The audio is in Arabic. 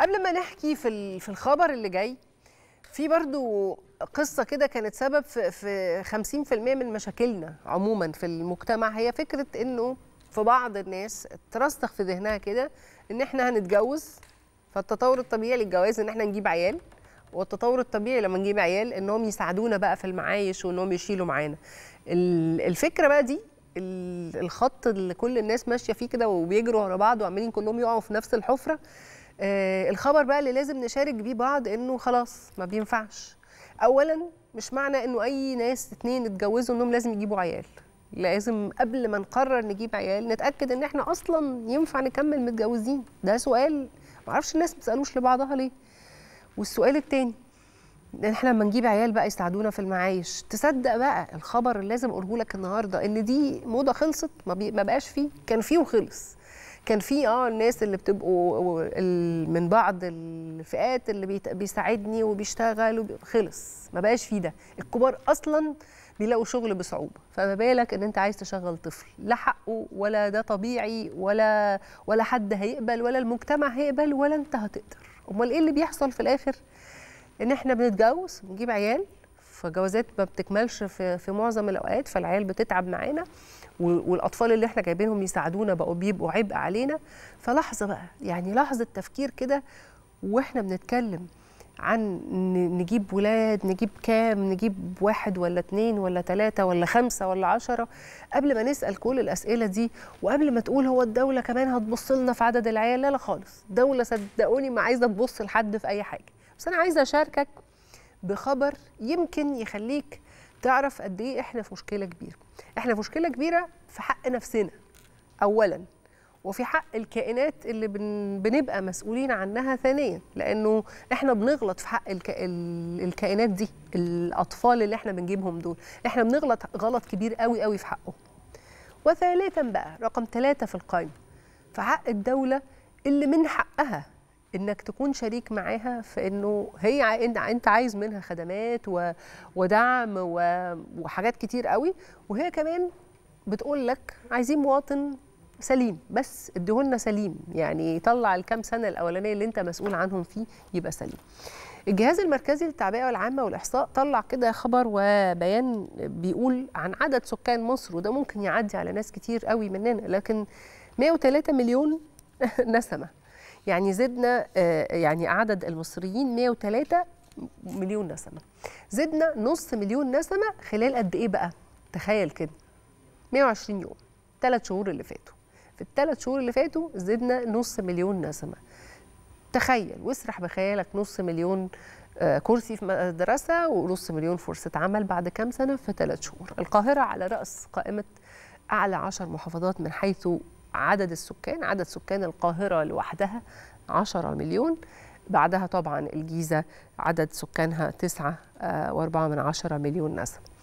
قبل ما نحكي في في الخبر اللي جاي في برضو قصة كده كانت سبب في في 50% من مشاكلنا عموما في المجتمع هي فكرة انه في بعض الناس ترسخ في ذهنها كده ان احنا هنتجوز فالتطور الطبيعي للجواز ان احنا نجيب عيال والتطور الطبيعي لما نجيب عيال انهم يساعدونا بقى في المعايش وانهم يشيلوا معانا الفكره بقى دي الخط اللي كل الناس ماشيه فيه كده وبيجروا ورا بعض وعمالين كلهم يقعوا في نفس الحفره آه الخبر بقى اللي لازم نشارك بيه بعض انه خلاص ما بينفعش اولا مش معنى انه اي ناس اتنين اتجوزوا انهم لازم يجيبوا عيال لازم قبل ما نقرر نجيب عيال نتاكد ان احنا اصلا ينفع نكمل متجوزين ده سؤال معرفش الناس بتسالوش لبعضها ليه والسؤال التاني ان احنا لما نجيب عيال بقى يساعدونا في المعايش تصدق بقى الخبر اللي لازم اقوله لك النهارده ان دي موضه خلصت ما, ما بقاش فيه كان فيه وخلص كان في اه الناس اللي بتبقوا من بعض الفئات اللي بيساعدني وبيشتغل خلص ما بقاش في ده الكبار اصلا بيلاقوا شغل بصعوبه فما بالك ان انت عايز تشغل طفل لا حقه ولا ده طبيعي ولا ولا حد هيقبل ولا المجتمع هيقبل ولا انت هتقدر امال ايه اللي بيحصل في الاخر ان احنا بنتجوز بنجيب عيال فجوازات ما بتكملش في, في معظم الاوقات فالعيال بتتعب معانا والاطفال اللي احنا جايبينهم يساعدونا بقوا بيبقوا عبء علينا فلحظه بقى يعني لحظه تفكير كده واحنا بنتكلم عن نجيب ولاد نجيب كام نجيب واحد ولا اتنين ولا تلاتة ولا خمسة ولا عشرة قبل ما نسأل كل الأسئلة دي وقبل ما تقول هو الدولة كمان هتبص لنا في عدد العيال لا لا خالص دولة صدقوني ما عايزة تبص لحد في أي حاجة بس أنا عايزة أشاركك بخبر يمكن يخليك تعرف قد ايه احنا في مشكله كبيره احنا في مشكله كبيره في حق نفسنا اولا وفي حق الكائنات اللي بن بنبقى مسؤولين عنها ثانيا لانه احنا بنغلط في حق الك... الكائنات دي الاطفال اللي احنا بنجيبهم دول احنا بنغلط غلط كبير قوي قوي في حقهم وثالثا بقى رقم ثلاثة في القائمة في حق الدولة اللي من حقها انك تكون شريك معاها في انه هي انت عايز منها خدمات ودعم وحاجات كتير قوي وهي كمان بتقول لك عايزين مواطن سليم بس اديهولنا سليم يعني طلع الكام سنه الاولانيه اللي انت مسؤول عنهم فيه يبقى سليم الجهاز المركزي للتعبئه العامه والاحصاء طلع كده خبر وبيان بيقول عن عدد سكان مصر وده ممكن يعدي على ناس كتير قوي مننا لكن 103 مليون نسمه يعني زدنا آه، يعني عدد المصريين 103 مليون نسمه زدنا نص مليون نسمه خلال قد ايه بقى تخيل كده 120 يوم ثلاث شهور اللي فاتوا في الثلاث شهور اللي فاتوا زدنا نص مليون نسمه تخيل واسرح بخيالك نص مليون آه، كرسي في مدرسه ونص مليون فرصه عمل بعد كام سنه في ثلاث شهور القاهره على راس قائمه اعلى عشر محافظات من حيث عدد السكان عدد سكان القاهرة لوحدها 10 مليون بعدها طبعا الجيزة عدد سكانها 9 آه، وأربعة من عشرة مليون نسمة